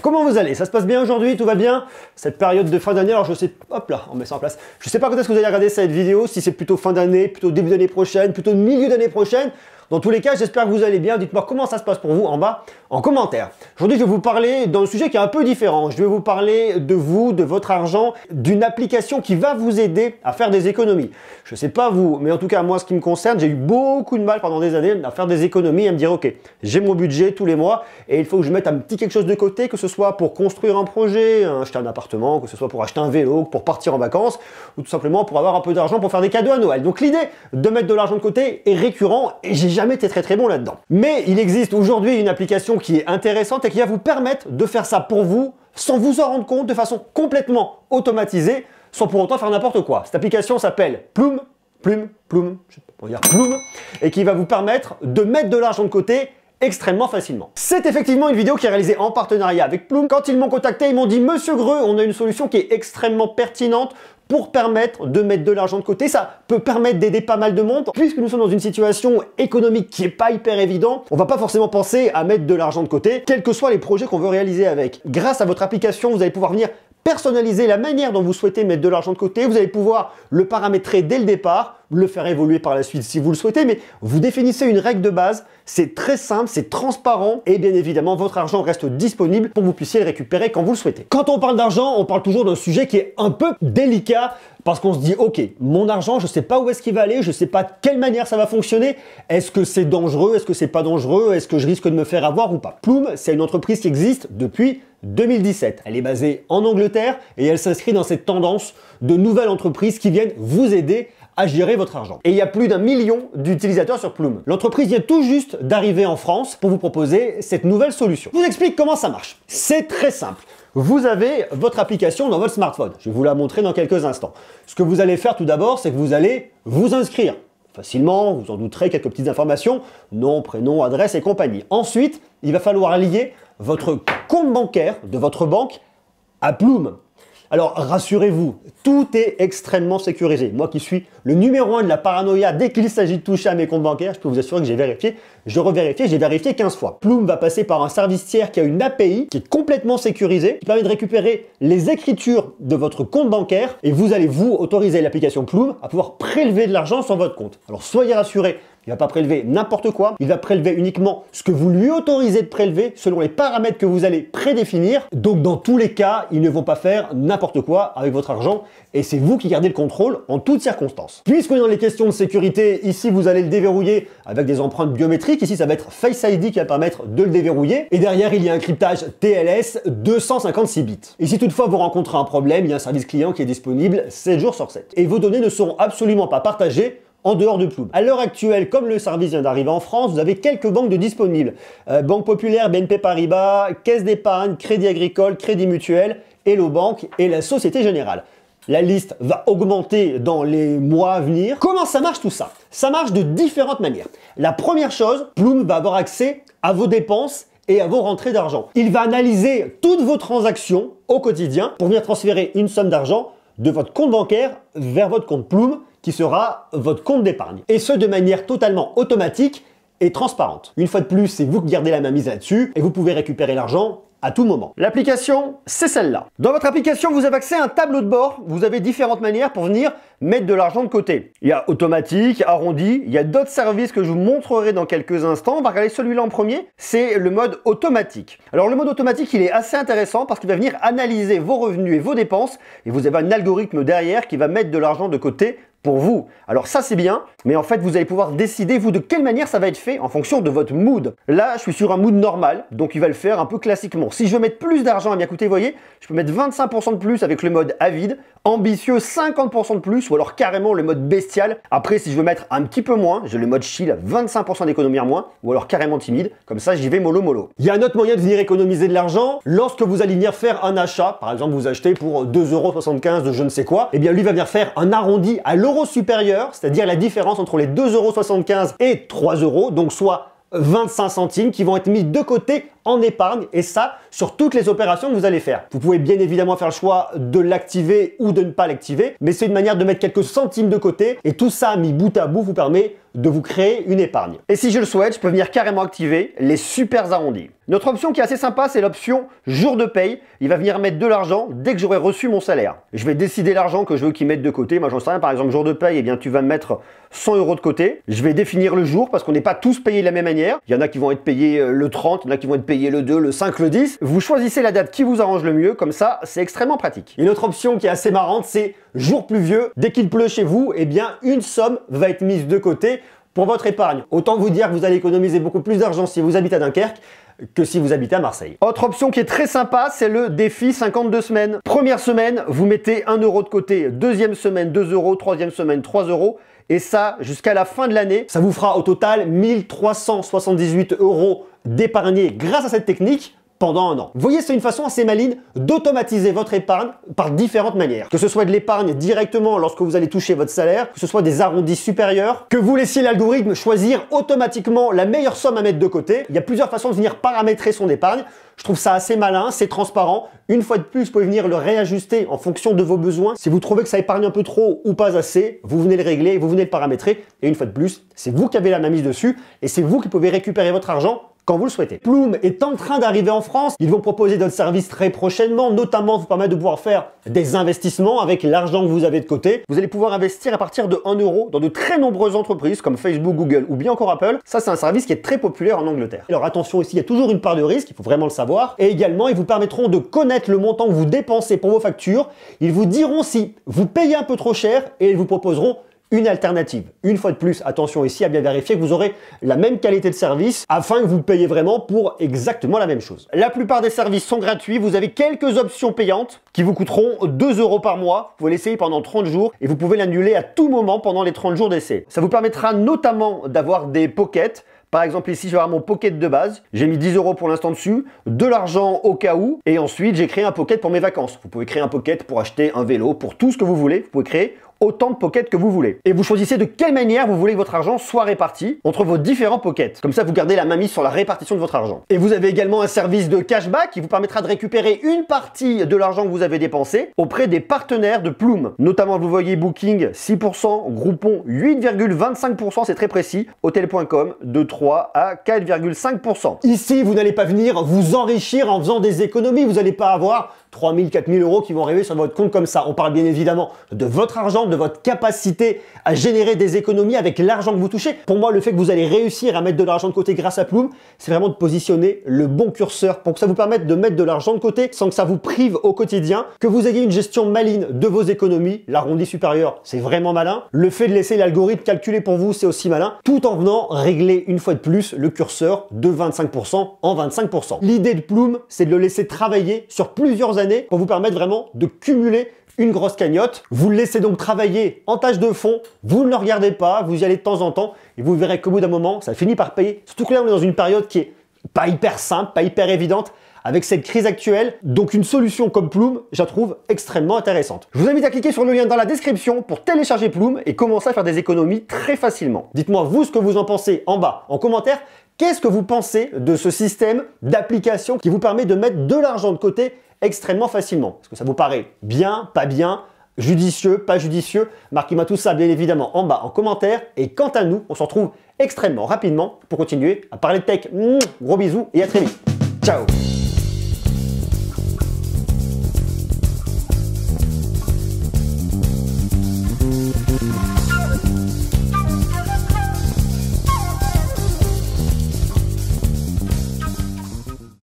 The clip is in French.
Comment vous allez Ça se passe bien aujourd'hui Tout va bien Cette période de fin d'année, alors je sais, hop là, on met ça en place. Je sais pas quand est-ce que vous allez regarder cette vidéo, si c'est plutôt fin d'année, plutôt début d'année prochaine, plutôt milieu d'année prochaine. Dans tous les cas, j'espère que vous allez bien. Dites-moi comment ça se passe pour vous en bas en commentaire. Aujourd'hui, je vais vous parler d'un sujet qui est un peu différent. Je vais vous parler de vous, de votre argent, d'une application qui va vous aider à faire des économies. Je ne sais pas vous, mais en tout cas, moi, ce qui me concerne, j'ai eu beaucoup de mal pendant des années à faire des économies à me dire, OK, j'ai mon budget tous les mois et il faut que je mette un petit quelque chose de côté, que ce soit pour construire un projet, acheter un appartement, que ce soit pour acheter un vélo, pour partir en vacances ou tout simplement pour avoir un peu d'argent pour faire des cadeaux à Noël. Donc l'idée de mettre de l'argent de côté est récurrent et j'ai jamais été très très bon là-dedans. Mais il existe aujourd'hui une application qui est intéressante et qui va vous permettre de faire ça pour vous sans vous en rendre compte de façon complètement automatisée sans pour autant faire n'importe quoi. Cette application s'appelle Plume, Plume, Plume, je dire Plume, et qui va vous permettre de mettre de l'argent de côté extrêmement facilement. C'est effectivement une vidéo qui est réalisée en partenariat avec Plume. Quand ils m'ont contacté, ils m'ont dit « Monsieur Greux, on a une solution qui est extrêmement pertinente pour permettre de mettre de l'argent de côté. Ça peut permettre d'aider pas mal de monde. Puisque nous sommes dans une situation économique qui n'est pas hyper évidente, on va pas forcément penser à mettre de l'argent de côté, quels que soient les projets qu'on veut réaliser avec. Grâce à votre application, vous allez pouvoir venir personnaliser la manière dont vous souhaitez mettre de l'argent de côté. Vous allez pouvoir le paramétrer dès le départ, le faire évoluer par la suite si vous le souhaitez, mais vous définissez une règle de base. C'est très simple, c'est transparent et bien évidemment, votre argent reste disponible pour que vous puissiez le récupérer quand vous le souhaitez. Quand on parle d'argent, on parle toujours d'un sujet qui est un peu délicat parce qu'on se dit, OK, mon argent, je ne sais pas où est-ce qu'il va aller, je ne sais pas de quelle manière ça va fonctionner. Est-ce que c'est dangereux Est-ce que c'est pas dangereux Est-ce que je risque de me faire avoir ou pas Plume, c'est une entreprise qui existe depuis 2017. Elle est basée en Angleterre et elle s'inscrit dans cette tendance de nouvelles entreprises qui viennent vous aider à gérer votre argent. Et il y a plus d'un million d'utilisateurs sur Plume. L'entreprise vient tout juste d'arriver en France pour vous proposer cette nouvelle solution. Je vous explique comment ça marche. C'est très simple. Vous avez votre application dans votre smartphone. Je vais vous la montrer dans quelques instants. Ce que vous allez faire tout d'abord, c'est que vous allez vous inscrire. Facilement, vous en douterez quelques petites informations, nom, prénom, adresse et compagnie. Ensuite, il va falloir lier votre compte bancaire de votre banque à Plume. Alors rassurez-vous, tout est extrêmement sécurisé. Moi qui suis le numéro 1 de la paranoïa, dès qu'il s'agit de toucher à mes comptes bancaires, je peux vous assurer que j'ai vérifié, je revérifie j'ai vérifié 15 fois. Plume va passer par un service tiers qui a une API qui est complètement sécurisée, qui permet de récupérer les écritures de votre compte bancaire et vous allez vous autoriser l'application Plume à pouvoir prélever de l'argent sur votre compte. Alors soyez rassurés, il ne va pas prélever n'importe quoi, il va prélever uniquement ce que vous lui autorisez de prélever selon les paramètres que vous allez prédéfinir. Donc dans tous les cas, ils ne vont pas faire n'importe quoi avec votre argent et c'est vous qui gardez le contrôle en toutes circonstances. Puisqu'on est dans les questions de sécurité, ici vous allez le déverrouiller avec des empreintes biométriques, ici ça va être Face ID qui va permettre de le déverrouiller et derrière il y a un cryptage TLS 256 bits. Et si toutefois vous rencontrez un problème, il y a un service client qui est disponible 7 jours sur 7 et vos données ne seront absolument pas partagées en dehors de Plume. À l'heure actuelle, comme le service vient d'arriver en France, vous avez quelques banques de disponibles. Euh, Banque Populaire, BNP Paribas, Caisse d'Épargne, Crédit Agricole, Crédit Mutuel, Hello Bank et la Société Générale. La liste va augmenter dans les mois à venir. Comment ça marche tout ça Ça marche de différentes manières. La première chose, Ploum va avoir accès à vos dépenses et à vos rentrées d'argent. Il va analyser toutes vos transactions au quotidien pour venir transférer une somme d'argent de votre compte bancaire vers votre compte Plume qui sera votre compte d'épargne. Et ce, de manière totalement automatique et transparente. Une fois de plus, c'est vous qui gardez la main mise là-dessus et vous pouvez récupérer l'argent à tout moment. L'application, c'est celle-là. Dans votre application, vous avez accès à un tableau de bord. Vous avez différentes manières pour venir mettre de l'argent de côté. Il y a automatique, arrondi, il y a d'autres services que je vous montrerai dans quelques instants. On va regarder celui-là en premier, c'est le mode automatique. Alors le mode automatique, il est assez intéressant parce qu'il va venir analyser vos revenus et vos dépenses et vous avez un algorithme derrière qui va mettre de l'argent de côté pour vous. Alors ça c'est bien, mais en fait vous allez pouvoir décider vous de quelle manière ça va être fait en fonction de votre mood. Là je suis sur un mood normal, donc il va le faire un peu classiquement. Si je veux mettre plus d'argent à bien coûter, vous voyez, je peux mettre 25% de plus avec le mode avide, ambitieux 50% de plus ou alors carrément le mode bestial. Après, si je veux mettre un petit peu moins, j'ai le mode chill 25% d'économie en moins ou alors carrément timide. Comme ça, j'y vais mollo mollo. Il y a un autre moyen de venir économiser de l'argent lorsque vous allez venir faire un achat. Par exemple, vous achetez pour 2,75€ de je ne sais quoi. Et eh bien, lui va venir faire un arrondi à l'euro supérieur, c'est-à-dire la différence entre les 2,75€ et 3 euros donc soit 25 centimes qui vont être mis de côté en épargne et ça sur toutes les opérations que vous allez faire. Vous pouvez bien évidemment faire le choix de l'activer ou de ne pas l'activer, mais c'est une manière de mettre quelques centimes de côté et tout ça mis bout à bout vous permet de vous créer une épargne. Et si je le souhaite, je peux venir carrément activer les super arrondis. Notre option qui est assez sympa, c'est l'option jour de paye. Il va venir mettre de l'argent dès que j'aurai reçu mon salaire. Je vais décider l'argent que je veux qu'il mette de côté. Moi, j'en sais rien. Par exemple, jour de paye, et eh bien, tu vas me mettre 100 euros de côté. Je vais définir le jour parce qu'on n'est pas tous payés de la même manière. Il y en a qui vont être payés euh, le 30, il y en a qui vont être payez le 2, le 5, le 10. Vous choisissez la date qui vous arrange le mieux, comme ça c'est extrêmement pratique. Une autre option qui est assez marrante, c'est jour pluvieux. Dès qu'il pleut chez vous, eh bien une somme va être mise de côté pour votre épargne. Autant vous dire que vous allez économiser beaucoup plus d'argent si vous habitez à Dunkerque que si vous habitez à Marseille. Autre option qui est très sympa, c'est le défi 52 semaines. Première semaine, vous mettez 1 euro de côté, deuxième semaine 2 euros, troisième semaine 3 euros, et ça jusqu'à la fin de l'année. Ça vous fera au total 1378 euros d'épargner grâce à cette technique pendant un an. Vous voyez, c'est une façon assez maligne d'automatiser votre épargne par différentes manières. Que ce soit de l'épargne directement lorsque vous allez toucher votre salaire, que ce soit des arrondis supérieurs, que vous laissiez l'algorithme choisir automatiquement la meilleure somme à mettre de côté. Il y a plusieurs façons de venir paramétrer son épargne. Je trouve ça assez malin, c'est transparent. Une fois de plus, vous pouvez venir le réajuster en fonction de vos besoins. Si vous trouvez que ça épargne un peu trop ou pas assez, vous venez le régler, vous venez le paramétrer. Et une fois de plus, c'est vous qui avez la main mise dessus et c'est vous qui pouvez récupérer votre argent vous le souhaitez. Plume est en train d'arriver en France. Ils vont proposer d'autres services très prochainement, notamment vous permettre de pouvoir faire des investissements avec l'argent que vous avez de côté. Vous allez pouvoir investir à partir de 1 euro dans de très nombreuses entreprises comme Facebook, Google ou bien encore Apple. Ça, c'est un service qui est très populaire en Angleterre. Alors attention ici, il y a toujours une part de risque, il faut vraiment le savoir. Et également, ils vous permettront de connaître le montant que vous dépensez pour vos factures. Ils vous diront si vous payez un peu trop cher et ils vous proposeront une alternative. Une fois de plus, attention ici à bien vérifier que vous aurez la même qualité de service afin que vous payez vraiment pour exactement la même chose. La plupart des services sont gratuits, vous avez quelques options payantes qui vous coûteront 2 euros par mois. Vous pouvez l'essayer pendant 30 jours et vous pouvez l'annuler à tout moment pendant les 30 jours d'essai. Ça vous permettra notamment d'avoir des pockets par exemple, ici, je vais avoir mon pocket de base. J'ai mis 10 euros pour l'instant dessus, de l'argent au cas où, et ensuite, j'ai créé un pocket pour mes vacances. Vous pouvez créer un pocket pour acheter un vélo, pour tout ce que vous voulez. Vous pouvez créer autant de pockets que vous voulez. Et vous choisissez de quelle manière vous voulez que votre argent soit réparti entre vos différents pockets. Comme ça, vous gardez la mainmise sur la répartition de votre argent. Et vous avez également un service de cashback qui vous permettra de récupérer une partie de l'argent que vous avez dépensé auprès des partenaires de Plume. Notamment, vous voyez Booking 6%, Groupon 8,25%, c'est très précis, Hotel.com de 3 à 4,5%. Ici, vous n'allez pas venir vous enrichir en faisant des économies, vous n'allez pas avoir 3 000, 4 000 euros qui vont arriver sur votre compte comme ça. On parle bien évidemment de votre argent, de votre capacité à générer des économies avec l'argent que vous touchez. Pour moi, le fait que vous allez réussir à mettre de l'argent de côté grâce à Plume, c'est vraiment de positionner le bon curseur pour que ça vous permette de mettre de l'argent de côté sans que ça vous prive au quotidien, que vous ayez une gestion maligne de vos économies, l'arrondi supérieur, c'est vraiment malin. Le fait de laisser l'algorithme calculer pour vous, c'est aussi malin, tout en venant régler une fois de plus le curseur de 25% en 25%. L'idée de Plume, c'est de le laisser travailler sur plusieurs pour vous permettre vraiment de cumuler une grosse cagnotte. Vous le laissez donc travailler en tâche de fond, vous ne le regardez pas, vous y allez de temps en temps et vous verrez qu'au bout d'un moment, ça finit par payer. Surtout que là, on est dans une période qui est pas hyper simple, pas hyper évidente avec cette crise actuelle. Donc une solution comme Plume, je la trouve extrêmement intéressante. Je vous invite à cliquer sur le lien dans la description pour télécharger Plume et commencer à faire des économies très facilement. Dites-moi vous ce que vous en pensez en bas en commentaire. Qu'est-ce que vous pensez de ce système d'application qui vous permet de mettre de l'argent de côté extrêmement facilement Est-ce que ça vous paraît bien, pas bien judicieux, pas judicieux Marquez-moi tout ça bien évidemment en bas en commentaire. Et quant à nous, on se retrouve extrêmement rapidement pour continuer à parler de tech. gros bisous et à très vite. Ciao